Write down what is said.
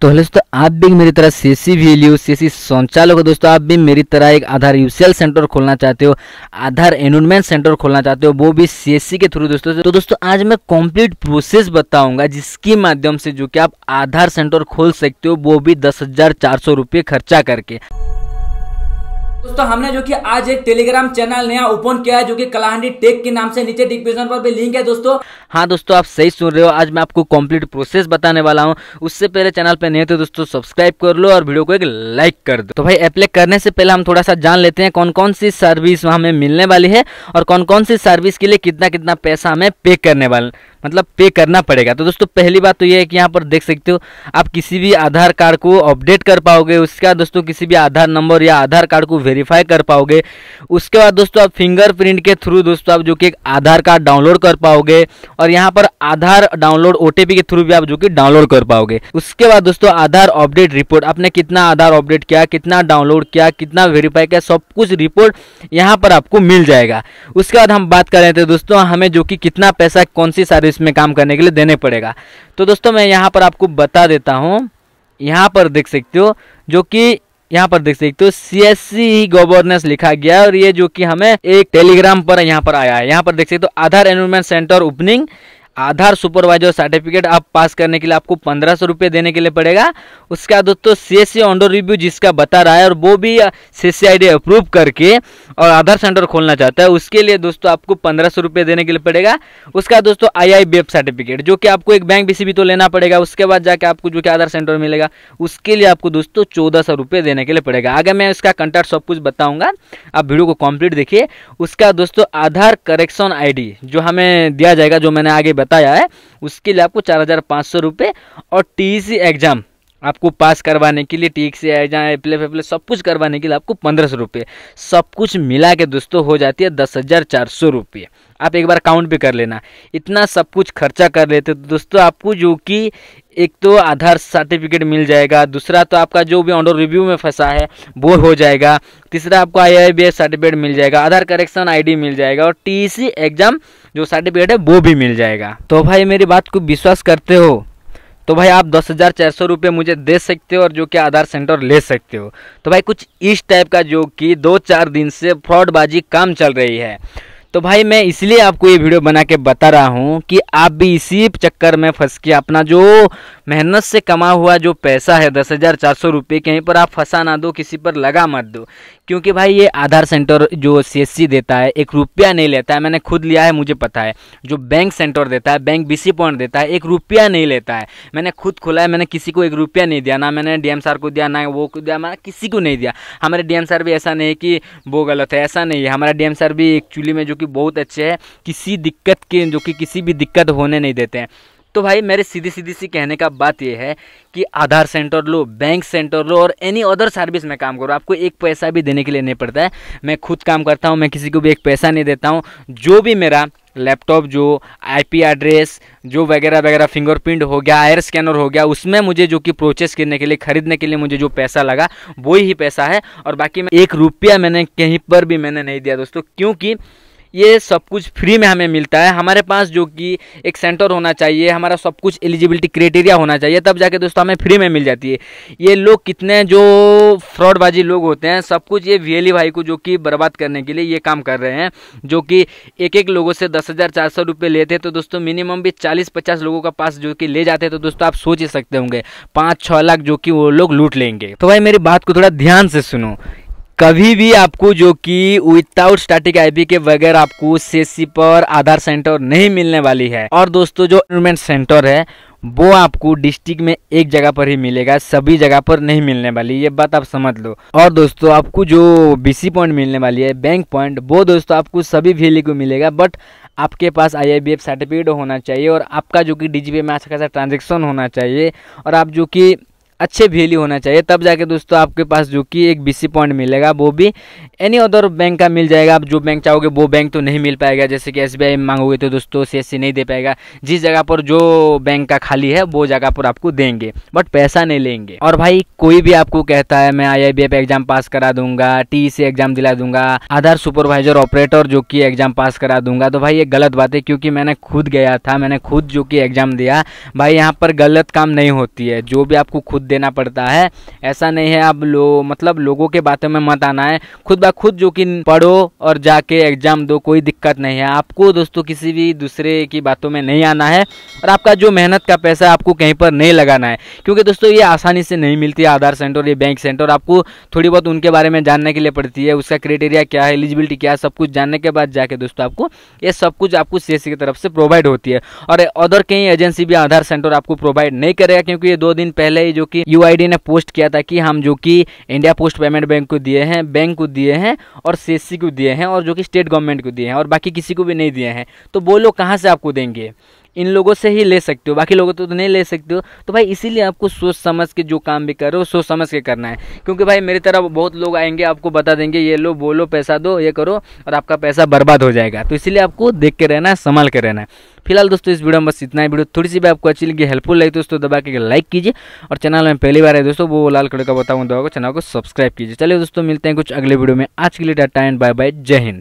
तो हेलो दोस्तों आप भी मेरी तरह सी वैल्यू सी संचालक दोस्तों आप भी मेरी तरह एक आधार यूसीएल सेंटर खोलना चाहते हो आधार एनोलमेंट सेंटर खोलना चाहते हो वो भी सी के थ्रू दोस्तों तो दोस्तों आज मैं कंप्लीट प्रोसेस बताऊंगा जिसके माध्यम से जो कि आप आधार सेंटर खोल सकते हो वो भी दस हजार खर्चा करके दोस्तों हमने जो कि आज एक टेलीग्राम चैनल नया ओपन किया है जो कि कलाहंडी टेक के नाम से नीचे डिस्क्रिप्शन पर भी लिंक है दोस्तों हाँ दोस्तों आप सही सुन रहे हो आज मैं आपको कंप्लीट प्रोसेस बताने वाला हूँ उससे पहले चैनल पर नहीं तो दोस्तों सब्सक्राइब कर लो और वीडियो को एक लाइक कर दो तो भाई अप्लाई करने से पहले हम थोड़ा सा जान लेते हैं कौन कौन सी सर्विस हमें मिलने वाली है और कौन कौन सी सर्विस के लिए कितना कितना पैसा हमें पे करने वाला मतलब पे करना पड़ेगा तो दोस्तों पहली बात तो ये है कि यहाँ पर देख सकते हो आप किसी भी आधार कार्ड को अपडेट कर पाओगे उसका दोस्तों किसी भी आधार नंबर या आधार कार्ड को वेरीफाई कर पाओगे उसके बाद दोस्तों आप फिंगरप्रिंट के थ्रू दोस्तों आप जो कि एक आधार कार्ड डाउनलोड कर पाओगे और यहाँ पर आधार डाउनलोड ओटीपी के थ्रू भी आप जो कि डाउनलोड कर पाओगे उसके बाद दोस्तों आधार अपडेट रिपोर्ट आपने कितना आधार अपडेट किया कितना डाउनलोड किया कितना वेरीफाई किया सब कुछ रिपोर्ट यहाँ पर आपको मिल जाएगा उसके बाद हम बात कर रहे थे दोस्तों हमें जो कि कितना पैसा कौन सी सर्विस में काम करने के लिए देने पड़ेगा तो दोस्तों मैं यहाँ पर आपको बता देता हूँ यहाँ पर देख सकते हो जो कि यहाँ पर देख सकते हो सी एस सी गवर्नेंस लिखा गया है और ये जो कि हमें एक टेलीग्राम पर यहाँ पर आया है यहाँ पर देख सकते हो Aadhaar enrolment centre opening Aadhaar supervisor certificate आप पास करने के लिए आपको पंद्रह सौ रुपये देने के लिए पड़ेगा उसके बाद दोस्तों सी एस सी रिव्यू जिसका बता रहा है और वो भी सी एस सी अप्रूव करके और आधार सेंटर खोलना चाहता है उसके लिए दोस्तों आपको पंद्रह सौ रुपये देने के लिए पड़ेगा उसके बाद दोस्तों I I B F certificate जो कि आपको एक बैंक बी सी तो लेना पड़ेगा उसके बाद जाके आपको जो कि आधार सेंटर मिलेगा उसके लिए आपको दोस्तों चौदह सौ रुपये देने के लिए पड़ेगा आगे मैं इसका कंटैक्ट सब कुछ बताऊँगा आप वीडियो को कम्प्लीट देखिए उसका दोस्तों आधार करेक्शन आई जो हमें दिया जाएगा जो मैंने आगे बताया है उसके लिए आपको चार हज़ार पाँच सौ रुपये और टी एग्ज़ाम e आपको पास करवाने के लिए टी सी एग्जाम एप्ले फेप्ले सब कुछ करवाने के लिए आपको पंद्रह सौ रुपये सब कुछ मिला के दोस्तों हो जाती है दस हज़ार चार सौ रुपये आप एक बार काउंट भी कर लेना इतना सब कुछ खर्चा कर लेते तो दोस्तों आपको जो कि एक तो आधार सर्टिफिकेट मिल जाएगा दूसरा तो आपका जो भी ऑनर रिव्यू में फंसा है वो हो जाएगा तीसरा आपको आई सर्टिफिकेट मिल जाएगा आधार करेक्शन आईडी मिल जाएगा और टीसी एग्ज़ाम e जो सर्टिफिकेट है वो भी मिल जाएगा तो भाई मेरी बात को विश्वास करते हो तो भाई आप दस हज़ार चार सौ रुपये मुझे दे सकते हो और जो कि आधार सेंटर ले सकते हो तो भाई कुछ इस टाइप का जो कि दो चार दिन से फ्रॉडबाजी काम चल रही है तो भाई मैं इसलिए आपको ये वीडियो बना के बता रहा हूँ कि आप भी इसी चक्कर में फंस के अपना जो मेहनत से कमा हुआ जो पैसा है दस हज़ार चार सौ रुपये कहीं पर आप फंसा ना दो किसी पर लगा मत दो क्योंकि भाई ये आधार सेंटर जो सी देता है एक रुपया नहीं लेता है मैंने खुद लिया है मुझे पता है जो बैंक सेंटर देता है बैंक बीसी पॉइंट देता है एक रुपया नहीं लेता है मैंने खुद खोला है मैंने किसी को एक रुपया नहीं दिया ना मैंने डी सर को दिया ना वो को दिया मैंने किसी को नहीं दिया हमारे डी सर भी ऐसा नहीं कि वो गलत है ऐसा नहीं है हमारा डी सर भी एक्चुअली में जो कि बहुत अच्छे है किसी दिक्कत के जो कि किसी भी दिक्कत होने नहीं देते हैं तो भाई मेरे सीधी सीधी सी कहने का बात यह है कि आधार सेंटर लो बैंक सेंटर लो और एनी अदर सर्विस में काम करो आपको एक पैसा भी देने के लिए नहीं पड़ता है मैं खुद काम करता हूँ मैं किसी को भी एक पैसा नहीं देता हूँ जो भी मेरा लैपटॉप जो आईपी एड्रेस जो वगैरह वगैरह फिंगरप्रिंट हो गया आयर स्कैनर हो गया उसमें मुझे जो कि प्रोचेस करने के लिए ख़रीदने के लिए मुझे जो पैसा लगा वो ही पैसा है और बाकी मैं एक रुपया मैंने कहीं पर भी मैंने नहीं दिया दोस्तों क्योंकि ये सब कुछ फ्री में हमें मिलता है हमारे पास जो कि एक सेंटर होना चाहिए हमारा सब कुछ एलिजिबिलिटी क्राइटेरिया होना चाहिए तब जाके दोस्तों हमें फ्री में मिल जाती है ये लोग कितने जो फ्रॉडबाजी लोग होते हैं सब कुछ ये वी e भाई को जो कि बर्बाद करने के लिए ये काम कर रहे हैं जो कि एक एक लोगों से दस हज़ार चार सौ रुपये लेते तो दोस्तों मिनिमम भी चालीस पचास लोगों का पास जो कि ले जाते हैं तो दोस्तों आप सोच ही सकते होंगे पाँच छः लाख जो कि वो लोग लूट लेंगे तो भाई मेरी बात को थोड़ा ध्यान से सुनो कभी भी आपको जो कि विदाउट स्टैटिक आईपी के बगैर आपको सेसी पर आधार सेंटर नहीं मिलने वाली है और दोस्तों जो इनमेंट सेंटर है वो आपको डिस्ट्रिक्ट में एक जगह पर ही मिलेगा सभी जगह पर नहीं मिलने वाली ये बात आप समझ लो और दोस्तों आपको जो बीसी पॉइंट मिलने वाली है बैंक पॉइंट वो दोस्तों आपको सभी वैली को मिलेगा बट आपके पास आई सर्टिफिकेट होना चाहिए और आपका जो कि डी में अच्छा खासा ट्रांजेक्शन होना चाहिए और आप जो कि अच्छे वैल्यू होना चाहिए तब जाके दोस्तों आपके पास जो कि एक बीसी पॉइंट मिलेगा वो भी एनी अदर बैंक का मिल जाएगा आप जो बैंक चाहोगे वो बैंक तो नहीं मिल पाएगा जैसे कि एस मांगोगे तो दोस्तों सी नहीं दे पाएगा जिस जगह पर जो बैंक का खाली है वो जगह पर आपको देंगे बट पैसा नहीं लेंगे और भाई कोई भी आपको कहता है मैं आई एग्जाम पास करा दूंगा टी एग्जाम e दिला दूंगा आधार सुपरवाइजर ऑपरेटर जो कि एग्जाम पास करा दूंगा तो भाई ये गलत बात है क्योंकि मैंने खुद गया था मैंने खुद जो कि एग्जाम दिया भाई यहाँ पर गलत काम नहीं होती है जो भी आपको खुद देना पड़ता है ऐसा नहीं है अब लो मतलब लोगों के बातों में मत आना है खुद ब खुद जो कि पढ़ो और जाके एग्ज़ाम दो कोई दिक्कत नहीं है आपको दोस्तों किसी भी दूसरे की बातों में नहीं आना है और आपका जो मेहनत का पैसा आपको कहीं पर नहीं लगाना है क्योंकि दोस्तों ये आसानी से नहीं मिलती है आधार सेंटर या बैंक सेंटर आपको थोड़ी बहुत उनके बारे में जानने के लिए पड़ती है उसका क्राइटेरिया क्या है एलिजिबिलिटी क्या है सब कुछ जानने के बाद जाके दोस्तों आपको ये सब कुछ आपको सी की तरफ से प्रोवाइड होती है और अदर कहीं एजेंसी भी आधार सेंटर आपको प्रोवाइड नहीं करेगा क्योंकि ये दो दिन पहले ही जो कि कि यूआईडी ने पोस्ट किया था कि हम जो कि इंडिया पोस्ट पेमेंट बैंक को दिए हैं बैंक को दिए हैं और सी को दिए हैं और जो कि स्टेट गवर्नमेंट को दिए हैं और बाकी किसी को भी नहीं दिए हैं तो बोलो कहाँ से आपको देंगे इन लोगों से ही ले सकते हो बाकी लोगों तो, तो नहीं ले सकते हो तो भाई इसीलिए आपको सोच समझ के जो काम भी कर रहे हो सोच समझ के करना है क्योंकि भाई मेरी तरफ बहुत लोग आएंगे आपको बता देंगे ये लो बोलो पैसा दो ये करो और आपका पैसा बर्बाद हो जाएगा तो इसीलिए आपको देख के रहना है संभाल के रहना है फिलहाल दोस्तों इस वीडियो में बस इतना ही वीडियो थोड़ी सी भी आपको अच्छी लगी हेल्पफुल लगी दोस्तों दबा के लाइक कीजिए और चैनल में पहली बार है दोस्तों वो लाल कलर का बताऊँ दबा को चैनल को सब्सक्राइब कीजिए चलिए दोस्तों मिलते हैं कुछ अगले वीडियो में आज के लिए टाटा एंड बाय बाय जय हिंद